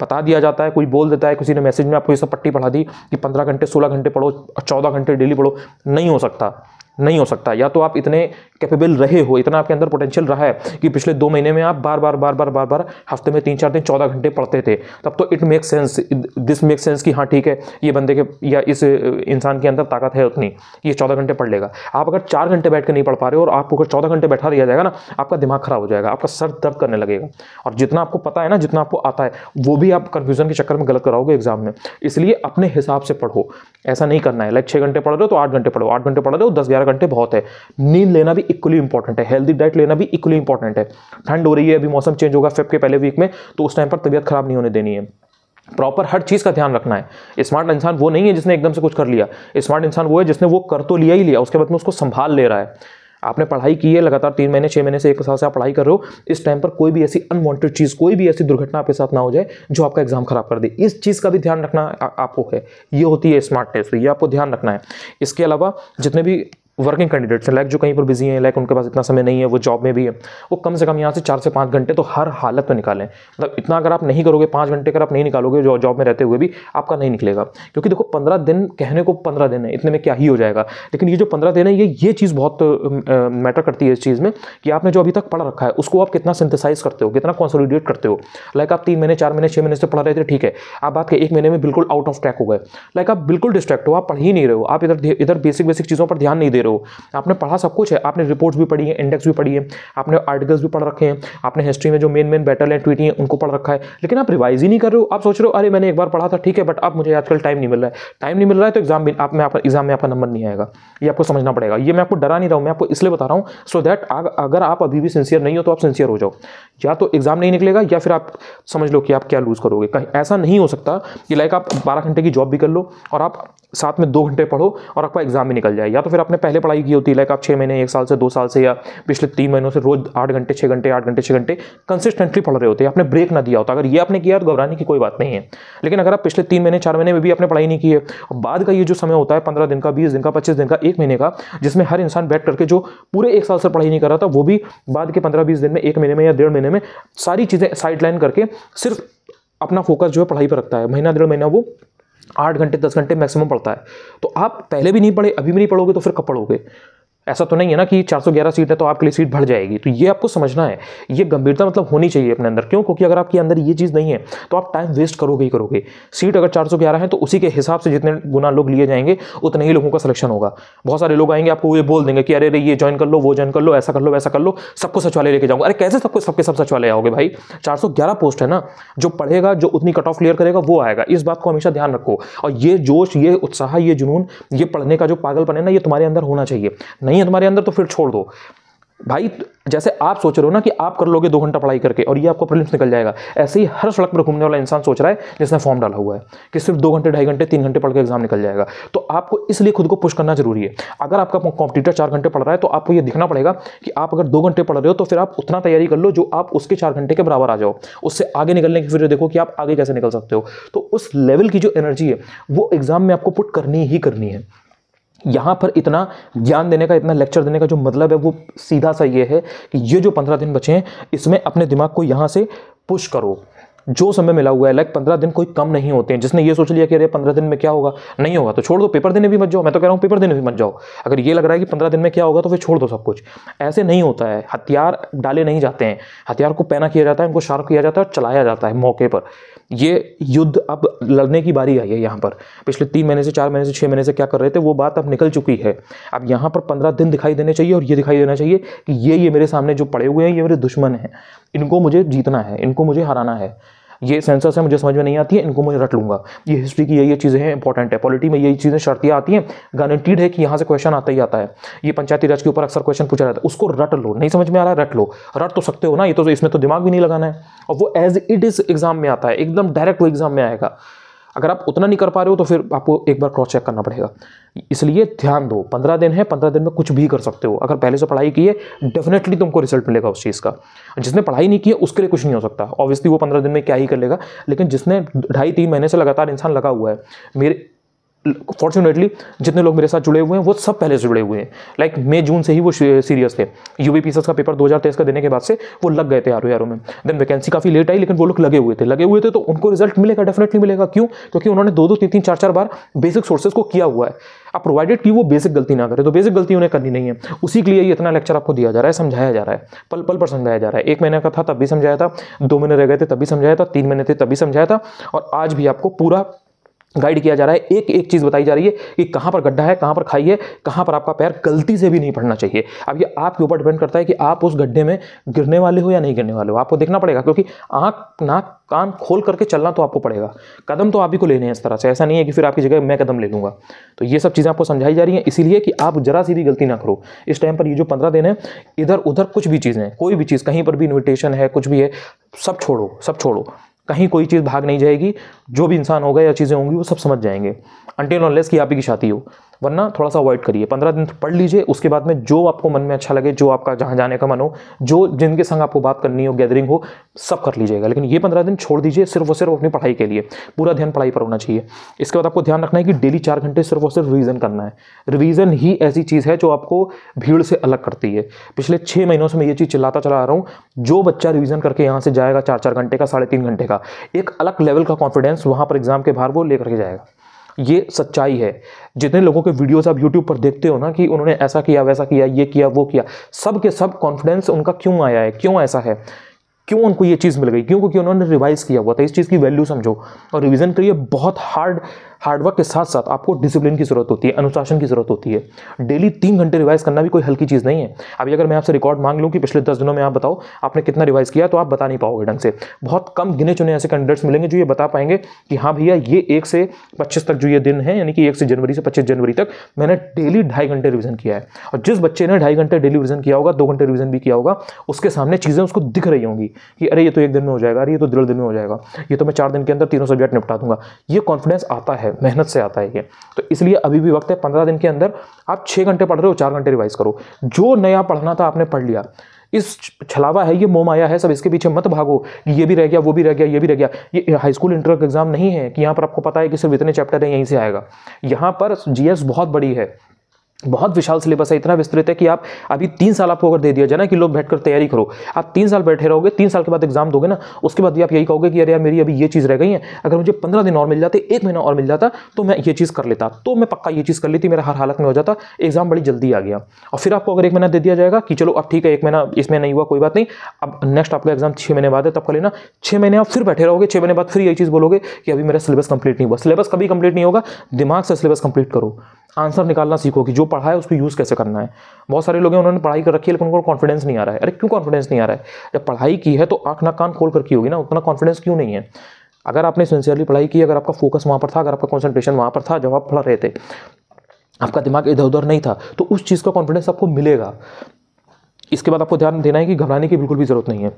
बता दिया जाता है कोई बोल देता है किसी ने मैसेज में आपको ये सब पट्टी पढ़ा दी कि पंद्रह घंटे सोलह घंटे पढ़ो चौदह घंटे डेली पढ़ो नहीं हो सकता नहीं हो सकता या तो आप इतने कैपेबल रहे हो इतना आपके अंदर पोटेंशियल रहा है कि पिछले दो महीने में आप बार बार बार बार बार बार हफ्ते में तीन चार दिन चौदह घंटे पढ़ते थे तब तो it make sense this make sense कि हाँ ठीक है ये बंदे के या इस इंसान के अंदर ताकत है उतनी ये चौदह घंटे पढ़ लेगा आप अगर चार घंटे बैठ कर नहीं पढ़ पा रहे हो और आपको अगर चौदह घंटे बैठा दिया जाएगा ना आपका दिमाग खराब हो जाएगा आपका सर दर्द करने लगेगा और जितना आपको पता है ना जितना आपको आता है वो भी आप कन्फ्यूजन के चक्कर में गलत कराओगे एग्जाम में इसलिए अपने हिसाब से पढ़ो ऐसा नहीं करना है लाइक छः घंटे पढ़ रहे हो तो आठ घंटे पढ़ो आठ घंटे पढ़ रहे हो तो दस ग्यारह घंटे बहुत है नींद लेना भी भी इक्वली इंपॉर्टेंट है हेल्दी डाइट लेना भी इक्वली इंपॉर्टेंट है ठंड हो रही है अभी मौसम चेंज होगा फेब के पहले वीक में तो उस टाइम पर तबियत खराब नहीं होने देनी है प्रॉपर हर चीज़ का ध्यान रखना है स्मार्ट इंसान वो नहीं है जिसने एकदम से कुछ कर लिया स्मार्ट इंसान वो है जिसने वो कर तो लिया ही लिया उसके बाद में उसको संभाल ले रहा है आपने पढ़ाई की है लगातार तीन महीने छः महीने से एक साल से आप पढ़ाई कर रहे हो इस टाइम पर कोई भी ऐसी अनवांटेड चीज़ कोई भी ऐसी दुर्घटना आपके साथ ना हो जाए जो आपका एग्जाम खराब कर दे इस चीज़ का भी ध्यान रखना आपको है ये होती है स्मार्ट टेस्ट तो ये आपको ध्यान रखना है इसके अलावा जितने भी वर्किंग कैंडिडेट्स हैं लाइक जो कहीं पर बिजी हैं लाइक उनके पास इतना समय नहीं है वो जॉब में भी है वो कम से कम यहाँ से चार से पाँच घंटे तो हर हालत में निकालें मतलब इतना अगर आप नहीं करोगे पाँच घंटे अगर आप नहीं निकालोगे जो जॉब में रहते हुए भी आपका नहीं निकलेगा क्योंकि देखो पंद्रह दिन कहने को पंद्रह दिन है इतने में क्या ही हो जाएगा लेकिन ये जो पंद्रह दिन है ये ये चीज़ बहुत मैटर करती है इस चीज़ में कि आपने जो अभी तक पढ़ा रखा है उसको आप कितना सिंथेसाइज करते हो कितना कॉन्सोलीडेट करते हो लाइक आप तीन महीने चार महीने छः महीने से पढ़ रहे थे ठीक है आप बात के एक महीने में बिल्कुल आउट ऑफ ट्रैक हो गए लाइक आप बिल्कुल डिस्ट्रैक्ट हो आप पढ़ ही नहीं रहे हो आप इधर इधर बेसिक बेसिक चीज़ों पर ध्यान नहीं दे रहे हो तो आपने पढ़ा सब कुछ है आपने रिपोर्ट्स भी पढ़ी है इंडेक्स भी पढ़ी है आपने आर्टिकल्स भी पढ़ रखे हैं आपने हिस्ट्री में जो मेन मेन बैटल है ट्वीटी हैं उनको पढ़ रखा है लेकिन आप रिवाइज ही नहीं कर रहे हो आप सोच रहे हो अरे मैंने एक बार पढ़ा था ठीक है बट अब मुझे आजकल टाइम नहीं मिल रहा है टाइम नहीं मिल रहा है तो एग्जाम भी आप में आपका एग्जाम में आपका नंबर नहीं आएगा ये आपको समझना पड़ेगा ये मैं आपको डरा नहीं रहा हूँ मैं आपको इसलिए बता रहा हूँ सो दैट अगर आप अभी भी सिंसियर नहीं हो तो आप सिंसियर हो जाओ या तो एग्ज़ाम नहीं निकलेगा या फिर आप समझ लो कि आप क्या लूज़ करोगे कहीं ऐसा नहीं हो सकता कि लाइक आप बारह घंटे की जॉब भी कर लो और आप साथ में दो घंटे पढ़ो और आपका एग्ज़ाम भी निकल जाए या तो फिर आपने पहले पढ़ाई की होती है लाइक आप छः महीने एक साल से दो साल से या पिछले तीन महीनों से रोज़ आठ घंटे छः घंटे आठ घंटे छः घंटे कंसिस्टेंटली पढ़ रहे होते हैं आपने ब्रेक ना दिया होता अगर ये आपने किया तो घबराने की कोई बात नहीं है लेकिन अगर आप पिछले तीन महीने चार महीने में भी आपने पढ़ाई नहीं की है और बाद का ये जो समय होता है पंद्रह दिन का बीस दिन का पच्चीस दिन का एक महीने का जिसमें हर इंसान बैठ करके जो पूरे एक साल से पढ़ाई नहीं कर रहा था वो भी बाद के पंद्रह बीस दिन में एक महीने में या डेढ़ महीने महीने में सारी चीज़ें साइड लाइन करके सिर्फ अपना फोकस जो है पढ़ाई पर रखता है महीना डेढ़ महीना वो आठ घंटे दस घंटे मैक्सिमम पढ़ता है तो आप पहले भी नहीं पढ़े अभी भी नहीं पढ़ोगे तो फिर कब पढ़ोगे ऐसा तो नहीं है ना कि 411 सीट है तो आपके लिए सीट भर जाएगी तो ये आपको समझना है ये गंभीरता मतलब होनी चाहिए अपने अंदर क्यों क्योंकि अगर आपके अंदर ये चीज़ नहीं है तो आप टाइम वेस्ट करोगे ही करोगे सीट अगर 411 है तो उसी के हिसाब से जितने गुना लोग लिए जाएंगे उतने ही लोगों का सिलेक्शन होगा बहुत सारे लोग आएंगे आपको ये बोल देंगे कि अरे अरे ये ज्वाइन कर लो वो ज्वाइन कर लो ऐसा कर लो वैसा कर लो सबको सचिवालय लेके जाऊंगा अरे कैसे सबको सबके सब सचिवालय आओगे भाई चार पोस्ट है ना जो पढ़ेगा जो उतनी कट ऑफ क्लियर करेगा वो आएगा इस बात को हमेशा ध्यान रखो और ये जोश ये उत्साह ये जुनून ये पढ़ने का जो पागलपन है ना ये तुम्हारे अंदर होना चाहिए नहीं नहीं है तुम्हारे अंदर तो फिर छोड़ दो भाई जैसे आप सोच रहे हो ना कि आप कर लोगे दो घंटा पढ़ाई करके और ये आपको प्रिलिम्स निकल जाएगा ऐसे ही हर सड़क पर घूमने वाला इंसान सोच रहा है जिसने फॉर्म डाला हुआ है कि सिर्फ दो घंटे ढाई घंटे तीन घंटे पढ़ के एग्जाम निकल जाएगा तो आपको इसलिए खुद को पुश करना जरूरी है अगर आपका कॉम्पिटिटर चार घंटे पढ़ रहा है तो आपको ये दिखना पड़ेगा कि आप अगर दो घंटे पढ़ रहे हो तो फिर आप उतना तैयारी कर लो जो आप उसके चार घंटे के बराबर आ जाओ उससे आगे निकलने की फिर देखो कि आप आगे कैसे निकल सकते हो तो उस लेवल की जो एनर्जी है वो एग्जाम में आपको पुट करनी ही करनी है यहाँ पर इतना ज्ञान देने का इतना लेक्चर देने का जो मतलब है वो सीधा सा ये है कि ये जो पंद्रह दिन बचे हैं इसमें अपने दिमाग को यहाँ से पुश करो जो समय मिला हुआ है लाइक पंद्रह दिन कोई कम नहीं होते हैं जिसने ये सोच लिया कि अरे पंद्रह दिन में क्या होगा नहीं होगा तो छोड़ दो पेपर देने भी मत जाओ मैं तो कह रहा हूँ पेपर देने भी मत जाओ अगर ये लग रहा है कि पंद्रह दिन में क्या होगा तो फिर छोड़ दो सब कुछ ऐसे नहीं होता है हथियार डाले नहीं जाते हैं हथियार को पैना किया जाता है उनको शार्प किया जाता है और चलाया जाता है मौके पर ये युद्ध अब लड़ने की बारी आई है यहाँ पर पिछले तीन महीने से चार महीने से छः महीने से क्या कर रहे थे वो बात अब निकल चुकी है अब यहाँ पर पंद्रह दिन दिखाई देने चाहिए और ये दिखाई देना चाहिए कि ये ये मेरे सामने जो पड़े हुए हैं ये मेरे दुश्मन हैं इनको मुझे जीतना है इनको मुझे हराना है ये सेंसस है मुझे समझ में नहीं आती है इनको मैं रट लूंगा ये हिस्ट्री की यही ये चीज़ें हैं इंपॉर्टेंट है पॉलिटी में यही चीज़ें शर्तियाँ आती हैं गारंटीड है कि यहाँ से क्वेश्चन आता ही आता है ये पंचायती राज के ऊपर अक्सर क्वेश्चन पूछा जाता है उसको रट लो नहीं समझ में आ रहा है रट लो रट तो सकते हो ना ये तो इसमें तो दिमाग भी नहीं लगाना है और वो एज इट इज़ एग्जाम में आता है एकदम डायरेक्ट वो एग्जाम में आएगा अगर आप उतना नहीं कर पा रहे हो तो फिर आपको एक बार क्रॉस चेक करना पड़ेगा इसलिए ध्यान दो पंद्रह दिन है पंद्रह दिन में कुछ भी कर सकते हो अगर पहले से पढ़ाई की है डेफिनेटली तुमको रिजल्ट मिलेगा उस चीज़ का जिसने पढ़ाई नहीं की है उसके लिए कुछ नहीं हो सकता ऑब्वियसली वो पंद्रह दिन में क्या ही कर लेगा लेकिन जिसने ढाई तीन महीने से लगातार इंसान लगा हुआ है मेरे फॉर्चुनेटली जितने लोग मेरे साथ जुड़े हुए हैं वो सब पहले से जुड़े हुए हैं लाइक मई जून से ही वो सीरियस थे यू बी का पेपर दो का देने के बाद से वो लग गए थे आरो यारों में देन वैकेंसी काफ़ी लेट आई लेकिन वो लोग लगे हुए थे लगे हुए थे तो उनको रिजल्ट मिलेगा डेफिनेटली मिलेगा क्यों क्योंकि उन्होंने दो दो तीन तीन चार चार बार बेसिक सोर्सेज को किया हुआ है अब प्रोवाइडेड कि वो बेसिक गलती ना करे तो बेसिक गलती उन्हें करनी नहीं है उसी के लिए ये इतना लेक्चर आपको दिया जा रहा है समझाया जा रहा है पल पल पर समझाया जा रहा है एक महीने का था तब भी समझाया था दो महीने रह गए थे तब भी समझाया था तीन महीने थे तब भी समझाया था और आज भी आपको पूरा गाइड किया जा रहा है एक एक चीज़ बताई जा रही है कि कहाँ पर गड्ढा है कहाँ पर खाई है कहाँ पर आपका पैर गलती से भी नहीं पड़ना चाहिए अब ये आपके ऊपर डिपेंड करता है कि आप उस गड्ढे में गिरने वाले हो या नहीं गिरने वाले हो आपको देखना पड़ेगा क्योंकि आँख नाक कान खोल करके चलना तो आपको पड़ेगा कदम तो आप ही को लेने हैं इस तरह से ऐसा नहीं है कि फिर आपकी जगह मैं कदम ले लूँगा तो ये सब चीज़ें आपको समझाई जा रही हैं इसीलिए कि आप जरा सी भी गलती ना करो इस टाइम पर ये जो पंद्रह दिन है इधर उधर कुछ भी चीज़ें कोई भी चीज़ कहीं पर भी इन्विटेशन है कुछ भी है सब छोड़ो सब छोड़ो कहीं कोई चीज़ भाग नहीं जाएगी जो भी इंसान होगा या चीज़ें होंगी वो सब समझ जाएंगे अनटिल ऑनलेस की आप ही की शादी हो वरना थोड़ा सा अवॉइड करिए पंद्रह दिन पढ़ लीजिए उसके बाद में जो आपको मन में अच्छा लगे जो आपका जहाँ जाने का मन हो जो जिनके संग आपको बात करनी हो गैदरिंग हो सब कर लीजिएगा लेकिन ये पंद्रह दिन छोड़ दीजिए सिर्फ और सिर्फ अपनी पढ़ाई के लिए पूरा ध्यान पढ़ाई पर होना चाहिए इसके बाद आपको ध्यान रखना है कि डेली चार घंटे सिर्फ और सिर्फ रिवीजन करना है रिवीजन ही ऐसी चीज़ है जो आपको भीड़ से अलग करती है पिछले छः महीनों से मैं ये चीज़ चिल्लाता चला आ रहा हूँ जो बच्चा रिवीजन करके यहाँ से जाएगा चार चार घंटे का साढ़े तीन घंटे का एक अलग लेवल का कॉन्फिडेंस वहाँ पर एग्जाम के बाहर वो लेकर के जाएगा ये सच्चाई है जितने लोगों के वीडियोस आप यूट्यूब पर देखते हो ना कि उन्होंने ऐसा किया वैसा किया ये किया वो किया सब के सब कॉन्फिडेंस उनका क्यों आया है क्यों ऐसा है क्यों उनको ये चीज़ मिल गई क्यों क्योंकि उन्होंने रिवाइज़ किया हुआ था इस चीज़ की वैल्यू समझो और रिविज़न करिए बहुत हार्ड हार्डवर्क के साथ साथ आपको डिसिप्लिन की जरूरत होती है अनुशासन की जरूरत होती है डेली तीन घंटे रिवाइज करना भी कोई हल्की चीज़ नहीं है अभी अगर मैं आपसे रिकॉर्ड मांग लूँ कि पिछले दस दिनों में आप बताओ आपने कितना रिवाइज किया तो आप बता नहीं पाओगे ढंग से बहुत कम गिने चुने ऐसे कैंडिडेट्स मिलेंगे जो ये बता पाएंगे कि हाँ भैया ये एक से पच्चीस तक जो ये दिन है यानी कि एक से जनवरी से पच्चीस जनवरी तक मैंने डेली ढाई घंटे रिविजन किया है और जिस बच्चे ने ढाई घंटे डेली रिविजन किया होगा दो घंटे रिविजन भी किया होगा उसके सामने चीज़ें उसको दिख रही होंगी कि अरे ये तो एक दिन में हो जाएगा अरे ये तो डेढ़ दिन में हो जाएगा ये तो मैं चार दिन के अंदर तीनों सब्जेक्ट निपटा दूंगा ये कॉन्फिडेंस आता है मेहनत से आता है ये तो इसलिए अभी भी वक्त है पंद्रह दिन के अंदर आप छः घंटे पढ़ रहे हो चार घंटे रिवाइज करो जो नया पढ़ना था आपने पढ़ लिया इस छलावा है ये मोम आया है सब इसके पीछे मत भागो कि ये भी रह गया वो भी रह गया ये भी रह गया ये हाई स्कूल इंटर एग्जाम नहीं है कि यहाँ पर आपको पता है कि सिर्फ इतने चैप्टर हैं यहीं से आएगा यहाँ पर जीएस बहुत बड़ी है बहुत विशाल सिलेबस है इतना विस्तृत है कि आप अभी तीन साल आपको अगर दे दिया जाए ना कि लोग बैठकर तैयारी करो आप तीन साल बैठे रहोगे तीन साल के बाद एग्जाम दोगे ना उसके बाद भी आप यही कहोगे कि अरे यार मेरी अभी ये चीज़ रह गई है अगर मुझे पंद्रह दिन और मिल जाते एक महीना और मिल जाता तो मैं ये चीज़ कर लेता तो मैं पक्का ये चीज़ कर लेती मेरा हर हालत में हो जाता एग्जाम बड़ी जल्दी आ गया और फिर आपको अगर एक महीना दे दिया जाएगा कि चलो अब ठीक है एक महीना इसमें नहीं हुआ कोई बात नहीं अब नेक्स्ट आपका एग्जाम छः महीने बाद है तब कर लेना छः महीने आप फिर बैठे रहोगे छः महीने बाद फिर यही चीज़ बोलोगे कि अभी मेरा सिलेबस कंप्लीट नहीं हुआ सिलेबस कभी कंप्लीट नहीं होगा दिमाग से सिलेबस कंप्लीट करो आंसर निकालना सीखो कि जो पढ़ा है उसको यूज़ कैसे करना है बहुत सारे लोग हैं उन्होंने पढ़ाई कर रखी है लेकिन उनको कॉन्फिडेंस नहीं आ रहा है अरे क्यों कॉन्फिडेंस नहीं आ रहा है जब पढ़ाई की है तो आँख ना कान खोल कर की होगी ना उतना कॉन्फिडेंस क्यों नहीं है अगर आपने सिंसियरली पढ़ाई की अगर आपका फोकस वहाँ पर था अगर आपका कॉन्सेंट्रेशन वहाँ पर था जब आप पढ़ रहे थे आपका दिमाग इधर उधर नहीं था तो उस चीज़ का कॉन्फिडेंस आपको मिलेगा इसके बाद आपको ध्यान देना है कि घबराने की बिल्कुल भी ज़रूरत नहीं है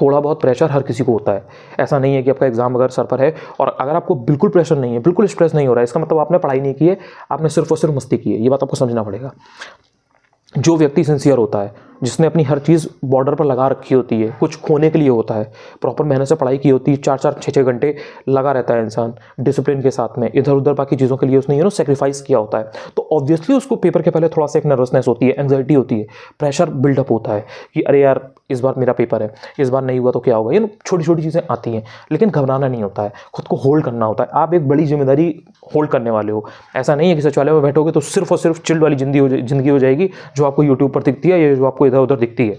थोड़ा बहुत प्रेशर हर किसी को होता है ऐसा नहीं है कि आपका एग्ज़ाम अगर सर पर है और अगर आपको बिल्कुल प्रेशर नहीं है बिल्कुल स्ट्रेस नहीं हो रहा है इसका मतलब आपने पढ़ाई नहीं की है आपने सिर्फ और सिर्फ मस्ती की है ये बात आपको समझना पड़ेगा जो व्यक्ति सिंसियर होता है जिसने अपनी हर चीज़ बॉर्डर पर लगा रखी होती है कुछ खोने के लिए होता है प्रॉपर मेहनत से पढ़ाई की होती है चार चार छः छः घंटे लगा रहता है इंसान डिसिप्लिन के साथ में इधर उधर बाकी चीज़ों के लिए उसने यू नो सेक्रीफाइस किया होता है तो ऑब्वियसली उसको पेपर के पहले थोड़ा सा एक नर्वसनेस होती है एंगजाइटी होती है प्रेशर बिल्डअप होता है कि अरे यार इस बार मेरा पेपर है इस बार नहीं हुआ तो क्या होगा ये छोटी छोटी चीज़ें आती हैं लेकिन घबराना नहीं होता है खुद को होल्ड करना होता है आप एक बड़ी जिम्मेदारी होल्ड करने वाले हो ऐसा नहीं है कि सचिवालय में बैठोगे तो सिर्फ और सिर्फ चिल्ड वाली जिंदगी हो जिंदगी हो जाएगी जो आपको यूट्यूब पर दिखती है या जो आपको इधर उधर दिखती है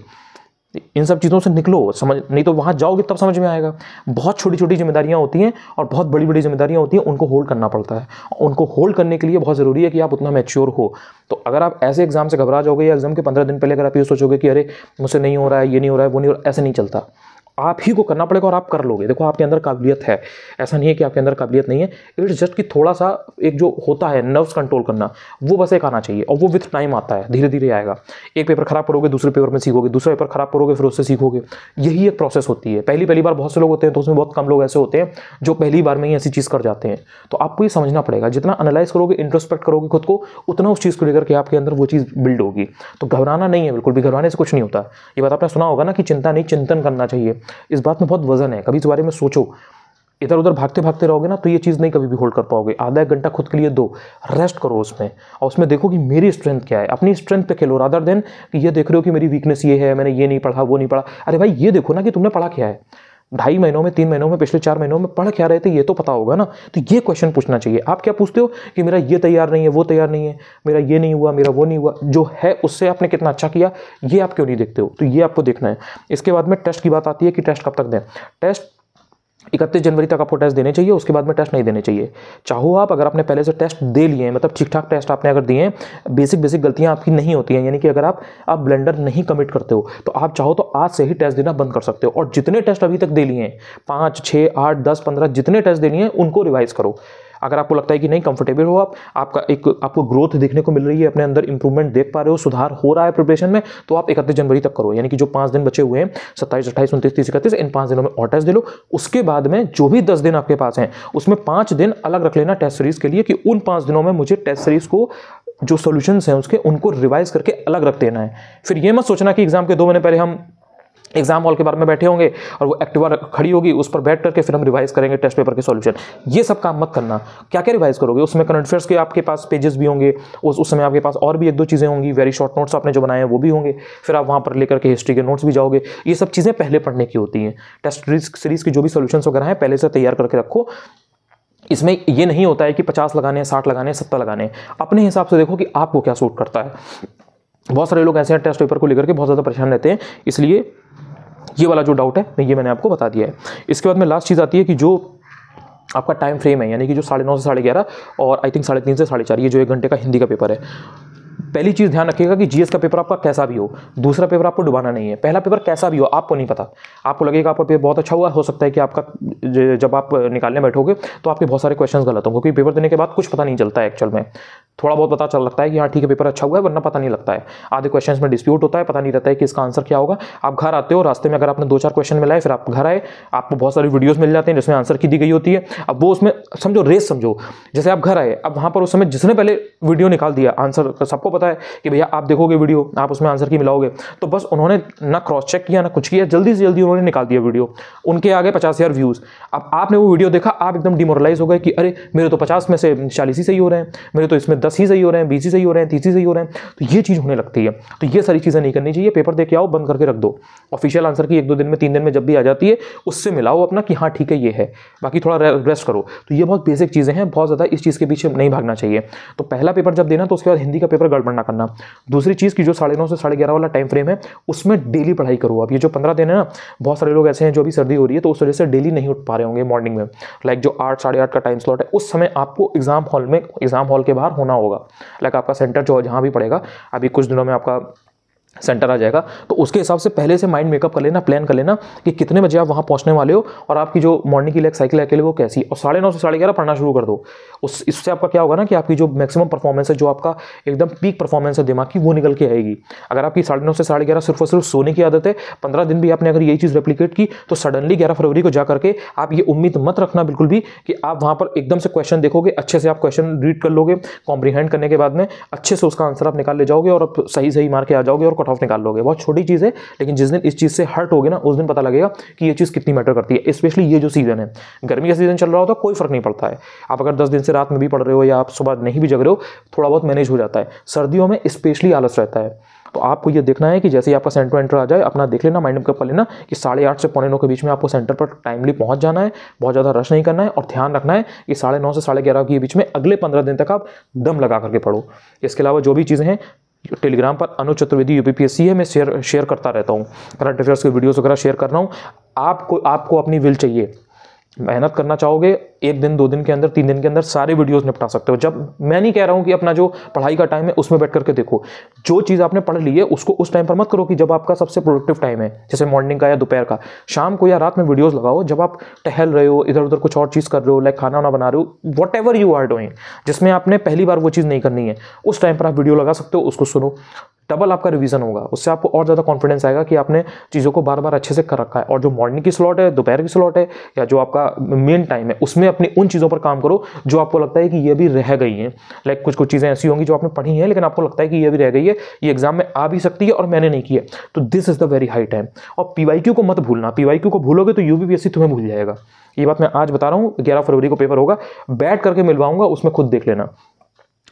इन सब चीज़ों से निकलो समझ नहीं तो वहाँ जाओगे तब समझ में आएगा बहुत छोटी छोटी जिम्मेदारियाँ होती हैं और बहुत बड़ी बड़ी जिम्मेदारियाँ होती हैं उनको होल्ड करना पड़ता है उनको होल्ड करने के लिए बहुत ज़रूरी है कि आप उतना मैच्योर हो तो अगर आप ऐसे एग्जाम से घबरा जाओगे या एग्जाम के पंद्रह दिन पहले अगर आप ये सोचोगे कि अरे मुझसे नहीं हो रहा है ये नहीं हो रहा है वो नहीं हो रहा ऐसे नहीं चलता आप ही को करना पड़ेगा और आप कर लोगे देखो आपके अंदर काबिलियत है ऐसा नहीं है कि आपके अंदर काबिलियत नहीं है इट्स जस्ट कि थोड़ा सा एक जो होता है नर्व्स कंट्रोल करना वो बस एक आना चाहिए और वो विथ टाइम आता है धीरे धीरे आएगा एक पेपर खराब करोगे दूसरे पेपर में सीखोगे दूसरा पेपर खराब करोगे फिर उससे सीखोगे यही एक प्रोसेस होती है पहली पहली बार बहुत से लोग होते हैं तो उसमें बहुत कम लोग ऐसे होते हैं जो पहली बार में ही ऐसी चीज़ कर जाते हैं तो आपको ये समझना पड़ेगा जितना अनालाइज करोगे इंट्रोस्पेक्ट करोगे खुद को उतना उस चीज़ को लेकर के आपके अंदर वो चीज़ बिल्ड होगी तो घबराना नहीं है बिल्कुल भी घबराने से कुछ नहीं होता ये बात आपने सुना होगा ना कि चिंता नहीं चिंतन करना चाहिए इस बात में बहुत वजन है कभी इस बारे में सोचो इधर उधर भागते भागते रहोगे ना तो ये चीज़ नहीं कभी भी होल्ड कर पाओगे आधा एक घंटा खुद के लिए दो रेस्ट करो उसमें और उसमें देखो कि मेरी स्ट्रेंथ क्या है अपनी स्ट्रेंथ पे खेलो रादर देन कि ये देख रहे हो कि मेरी वीकनेस ये है मैंने ये नहीं पढ़ा वो नहीं पढ़ा अरे भाई ये देखो ना कि तुमने पढ़ा क्या है ढाई महीनों में तीन महीनों में पिछले चार महीनों में पढ़ क्या रहे थे ये तो पता होगा ना तो ये क्वेश्चन पूछना चाहिए आप क्या पूछते हो कि मेरा ये तैयार नहीं है वो तैयार नहीं है मेरा ये नहीं हुआ मेरा वो नहीं हुआ जो है उससे आपने कितना अच्छा किया ये आप क्यों नहीं देखते हो तो ये आपको देखना है इसके बाद में टेस्ट की बात आती है कि टेस्ट कब तक दें टेस्ट इकतीस जनवरी तक आपको टेस्ट देने चाहिए उसके बाद में टेस्ट नहीं देने चाहिए चाहो आप अगर आपने पहले से टेस्ट दे लिए हैं मतलब ठीक ठाक टेस्ट आपने अगर दिए हैं बेसिक बेसिक गलतियां आपकी नहीं होती हैं यानी कि अगर आप आप ब्लेंडर नहीं कमिट करते हो तो आप चाहो तो आज से ही टेस्ट देना बंद कर सकते हो और जितने टेस्ट अभी तक दे लिए हैं पाँच छः आठ दस पंद्रह जितने टेस्ट दे लिए हैं उनको रिवाइज़ करो अगर आपको लगता है कि नहीं कंफर्टेबल हो आप आपका एक आपको ग्रोथ देखने को मिल रही है अपने अंदर इंप्रूवमेंट देख पा रहे हो सुधार हो रहा है प्रिपरेशन में तो आप इकतीस जनवरी तक करो यानी कि जो पाँच दिन बचे हुए हैं सत्ताईस अट्ठाईस उनतीस तीस इकतीस इन पाँच दिनों में और टेस्ट दे लो उसके बाद में जो भी दस दिन आपके पास हैं उसमें पाँच दिन अलग रख लेना टेस्ट सीरीज़ के लिए कि उन पाँच दिनों में मुझे टेस्ट सीरीज़ को जो सोल्यूशंस हैं उसके उनको रिवाइज करके अलग रख देना है फिर ये मत सोचना कि एग्जाम के दो महीने पहले हम एग्जाम हॉल के बारे में बैठे होंगे और वो एक्टिवा खड़ी होगी उस पर बैठ करके फिर हम रिवाइज करेंगे टेस्ट पेपर के सॉल्यूशन ये सब काम मत करना क्या क्या रिवाइज करोगे उसमें करंट अफेयर्स के आपके पास पेजेस भी होंगे उस उस समय आपके पास और भी एक दो चीज़ें होंगी वेरी शॉर्ट नोट्स आपने जो बनाए हैं वो भी होंगे फिर आप वहाँ पर लेकर के हिस्ट्री के नोट्स भी जाओगे ये सब चीज़ें पहले पढ़ने की होती हैं टेस्ट सीरीज़ की जो भी सोल्यूशन वगैरह हैं पहले से तैयार करके रखो इसमें ये नहीं होता है कि पचास लगाने साठ लगाने सत्तर लगाने अपने हिसाब से देखो कि आपको क्या सूट करता है बहुत सारे लोग ऐसे हैं टेस्ट पेपर को लेकर के बहुत ज़्यादा परेशान रहते हैं इसलिए ये वाला जो डाउट है ये मैंने आपको बता दिया है इसके बाद में लास्ट चीज़ आती है कि जो आपका टाइम फ्रेम है यानी कि जो साढ़े नौ से साढ़े ग्यारह और आई थिंक साढ़े तीन से साढ़े चार ये जो एक घंटे का हिंदी का पेपर है पहली चीज़ ध्यान रखिएगा कि जीएस का पेपर आपका कैसा भी हो दूसरा पेपर आपको डुबाना नहीं है पहला पेपर कैसा भी हो आपको नहीं पता आपको लगेगा आपका पेपर बहुत अच्छा हुआ हो सकता है कि आपका जब आप निकालने बैठोगे तो आपके बहुत सारे क्वेश्चन गलत होंगे क्योंकि पेपर देने के बाद कुछ पता नहीं चलता है एक्चुअल में थोड़ा बहुत पता चल लगता है कि हाँ ठीक है पेपर अच्छा हुआ है वरना पता नहीं लगता है आधे क्वेश्चन में डिस्प्यूट होता है पता नहीं रहता है कि इसका आंसर क्या होगा आप घर आते हो रास्ते में अगर आपने दो चार क्वेश्चन मिलाए फिर आप घर आए आपको बहुत सारी वीडियोज़ मिल जाते हैं जिसमें आंसर की दी गई होती है अब वो उसमें समझो रेस समझो जैसे आप घर आए अब वहाँ पर उस समय जिसने पहले वीडियो निकाल दिया आंसर सबको पता है कि भैया आप देखोगे वीडियो आप उसमें आंसर की मिलाओगे तो बस उन्होंने ना क्रॉस चेक किया ना कुछ किया जल्दी से जल्दी उन्होंने निकाल दिया वीडियो उनके आगे पचास हज़ार व्यूज़ अब आपने वो वीडियो देखा आप एकदम डिमोरलाइज हो गए कि अरे मेरे तो पचास में से चालीस ही सही हो रहे हैं मेरे तो इसमें दस ही सही हो रहे हैं बीस ही सही हो रहे हैं तीस ही सही हो रहे हैं तो ये चीज़ होने लगती है तो ये सारी चीज़ें नहीं करनी चाहिए पेपर देख के आओ बंद करके रख दो ऑफिशियल आंसर की एक दो दिन में तीन दिन में जब भी आ जाती है उससे मिलाओ अपना कि हाँ ठीक है ये है बाकी थोड़ा रेस्ट करो तो ये बहुत बेसिक चीज़ें हैं बहुत ज़्यादा इस चीज़ के पीछे नहीं भागना चाहिए तो पहला पेपर जब देना तो उसके बाद हिंदी का पेपर गड़बड़ गड़बड़ ना करना दूसरी चीज़ की जो साढ़े नौ से साढ़े ग्यारह वाला टाइम फ्रेम है उसमें डेली पढ़ाई करो आप ये जो पंद्रह दिन है ना बहुत सारे लोग ऐसे हैं जो अभी सर्दी हो रही है तो उस वजह से डेली नहीं उठ पा रहे होंगे मॉर्निंग में लाइक जो आठ साढ़े आठ का टाइम स्लॉट है उस समय आपको एग्ज़ाम हॉल में एग्ज़ाम हॉल के बाहर होना होगा लाइक आपका सेंटर जो जहाँ भी पड़ेगा अभी कुछ दिनों में आपका सेंटर आ जाएगा तो उसके हिसाब से पहले से माइंड मेकअप कर लेना प्लान कर लेना कि कितने बजे आप वहाँ पहुँचने वाले हो और आपकी जो मॉर्निंग की लेग साइकिल अकेले वो कैसी और साढ़े नौ से साढ़े ग्यारह पढ़ना शुरू कर दो उस इससे आपका क्या होगा ना कि आपकी जो मैक्सिमम परफॉर्मेंस है जो आपका एकदम पीक परफॉर्मेंस है दिमाग की वो निकल के आएगी अगर आपकी साढ़े नौ से साढ़े ग्यारह सिर्फ और सिर्फ सोने की आदत है पंद्रह दिन भी आपने अगर यही चीज़ रेप्लीकेट की तो सडनली ग्यारह फरवरी को जा करके आप ये उम्मीद मत रखना बिल्कुल भी कि आप वहाँ पर एकदम से क्वेश्चन देखोगे अच्छे से आप क्वेश्चन रीड कर लोगे कॉम्प्रीहेंड करने के बाद में अच्छे से उसका आंसर आप निकाल ले जाओगे और सही सही मार के आ जाओगे और कट ऑफ निकाल लोगे बहुत छोटी चीज़ है लेकिन जिस दिन इस चीज़ से हर्ट होगी ना उस दिन पता लगेगा कि ये चीज़ कितनी मैटर करती है स्पेशली ये जो सीज़न है गर्मी का सीज़न चल रहा होता है कोई फर्क नहीं पड़ता है आप अगर दस दिन से रात में भी पढ़ रहे हो या आप सुबह नहीं भी जग रहे हो थोड़ा बहुत मैनेज हो जाता है सर्दियों में स्पेशली आलस रहता है तो आपको ये देखना है कि जैसे ही आपका सेंटर एंटर आ जाए अपना देख लेना माइंड कर लेना कि साढ़े आठ से पौने नौ के बीच में आपको सेंटर पर टाइमली पहुंच जाना है बहुत ज़्यादा रश नहीं करना है और ध्यान रखना है कि साढ़े नौ से साढ़े ग्यारह के बीच में अगले पंद्रह दिन तक आप दम लगा करके पढ़ो इसके अलावा जो भी चीज़ें हैं टेलीग्राम पर अनु चतुर्वेदी यूपीपीएससी है मैं शेयर शेयर करता रहता हूँ करंट अफेयर्स के वीडियोस वगैरह शेयर कर रहा हूँ आपको आपको अपनी विल चाहिए मेहनत करना चाहोगे एक दिन दो दिन के अंदर तीन दिन के अंदर सारे वीडियोस निपटा सकते हो जब मैं नहीं कह रहा हूँ कि अपना जो पढ़ाई का टाइम है उसमें बैठ करके देखो जो चीज़ आपने पढ़ ली है उसको उस टाइम पर मत करो कि जब आपका सबसे प्रोडक्टिव टाइम है जैसे मॉर्निंग का या दोपहर का शाम को या रात में वीडियोज़ लगाओ जब आप टहल रहे हो इधर उधर कुछ और चीज़ कर रहे हो लाइक खाना वाना बना रहे हो whatever you are doing जिसमें आपने पहली बार वो चीज़ नहीं करनी है उस टाइम पर आप वीडियो लगा सकते हो उसको सुनो डबल आपका रिवीजन होगा उससे आपको और ज़्यादा कॉन्फिडेंस आएगा कि आपने चीज़ों को बार बार अच्छे से कर रखा है और जो मॉर्निंग की स्लॉट है दोपहर की स्लॉट है या जो आपका मेन टाइम है उसमें में अपनी उन चीज़ों पर काम करो जो आपको लगता है कि ये भी रह गई हैं लाइक कुछ कुछ चीज़ें ऐसी होंगी जो आपने पढ़ी हैं लेकिन आपको लगता है कि ये भी रह गई है ये एग्जाम में आ भी सकती है और मैंने नहीं किया तो this is the very high time और पी को मत भूलना पी को भूलोगे तो यू तुम्हें भूल जाएगा ये बात मैं आज बता रहा हूँ ग्यारह फरवरी को पेपर होगा बैठ करके मिलवाऊंगा उसमें खुद देख लेना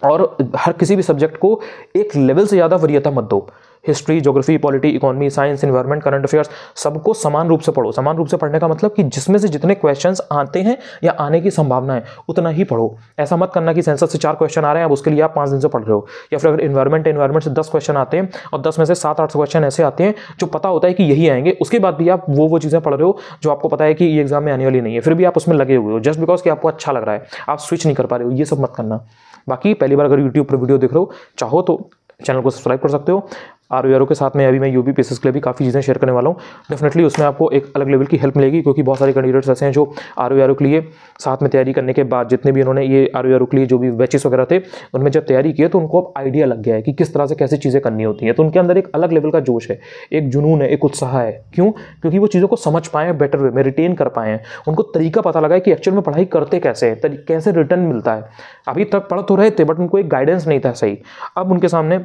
और हर किसी भी सब्जेक्ट को एक लेवल से ज़्यादा वरीयता मत दो history geography polity economy science environment current affairs सबको समान रूप से पढ़ो समान रूप से पढ़ने का मतलब कि जिसमें से जितने क्वेश्चन आते हैं या आने की संभावना है उतना ही पढ़ो ऐसा मत करना कि सेंसस से चार क्वेश्चन आ रहे हैं अब उसके लिए आप पाँच दिन से पढ़ रहे हो या फिर अगर इन्वायरमेंट इन्वायरमेंट से दस क्वेश्चन आते हैं और दस में से सात आठ क्वेश्चन ऐसे आते हैं जो पता होता है कि यही आएंगे उसके बाद भी आप वो वो चीज़ें पढ़ रहे हो जो आपको पता है कि ये एग्जाम में आने वाली नहीं है फिर भी आप उसमें लगे हुए हो जस्ट बिकॉज कि आपको अच्छा लग रहा है आप स्विच नहीं कर पा रहे हो ये सब मत करना बाकी पहली बार अगर यूट्यूब पर वीडियो देख रहे हो चाहो तो चैनल को सब्सक्राइब कर सकते हो आर ओ के साथ में अभी मैं यू बी पीसेस के लिए भी काफ़ी चीज़ें शेयर करने वाला हूँ डेफिनेटली उसमें आपको एक अलग लेवल की हेल्प मिलेगी क्योंकि बहुत सारे कैंडिडेट्स ऐसे हैं जो आर ओ के लिए साथ में तैयारी करने के बाद जितने भी उन्होंने ये आर ओ के लिए जो भी बैचेस वगैरह थे उनमें जब तैयारी की है तो उनको अब आइडिया लग गया है कि किस तरह से कैसी चीज़ें करनी होती हैं तो उनके अंदर एक अलग लेवल का जोश है एक जुनून है एक उत्साह है क्यों क्योंकि वो चीज़ों को समझ पाए हैं बेटर वे में रिटेन कर पाए हैं उनको तरीका पता लगा है कि एक्चुअल में पढ़ाई करते कैसे हैं कैसे रिटर्न मिलता है अभी तक पढ़ तो रहे थे बट उनको एक गाइडेंस नहीं था सही अब उनके सामने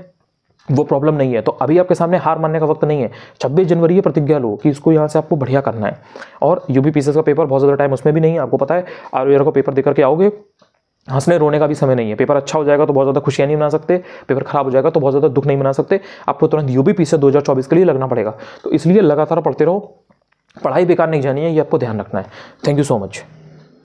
वो प्रॉब्लम नहीं है तो अभी आपके सामने हार मानने का वक्त नहीं है छब्बीस जनवरी ये प्रतिज्ञा लो कि इसको यहाँ से आपको बढ़िया करना है और यू बी का पेपर बहुत ज़्यादा टाइम उसमें भी नहीं है आपको पता है आर को पेपर देकर के आओगे हंसने रोने का भी समय नहीं है पेपर अच्छा हो जाएगा तो बहुत ज़्यादा खुशियाँ नहीं मना सकते पेपर खराब हो जाएगा तो बहुत ज़्यादा दुख नहीं मना सकते आपको तुरंत यू बी से के लिए लगना पड़ेगा तो इसलिए लगातार पढ़ते रहो पढ़ाई बेकार नहीं जानी है ये आपको ध्यान रखना है थैंक यू सो मच